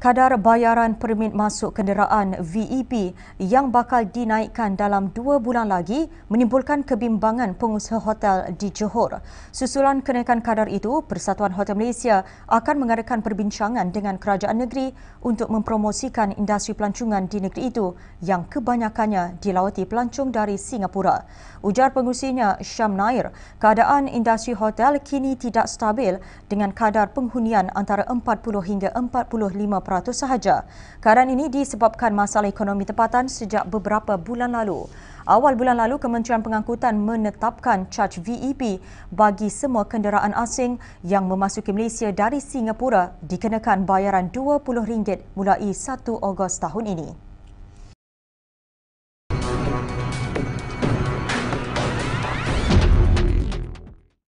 Kadar bayaran permit masuk kenderaan VEP yang bakal dinaikkan dalam dua bulan lagi menimbulkan kebimbangan pengusaha hotel di Johor. Susulan kenaikan kadar itu, Persatuan Hotel Malaysia akan mengadakan perbincangan dengan kerajaan negeri untuk mempromosikan industri pelancongan di negeri itu yang kebanyakannya dilawati pelancong dari Singapura. Ujar pengurusinya Syam Nair, keadaan industri hotel kini tidak stabil dengan kadar penghunian antara 40 hingga 45 4% sahaja. Keadaan ini disebabkan masalah ekonomi tempatan sejak beberapa bulan lalu. Awal bulan lalu, Kementerian Pengangkutan menetapkan caj VEP bagi semua kenderaan asing yang memasuki Malaysia dari Singapura dikenakan bayaran RM20 mulai 1 Ogos tahun ini.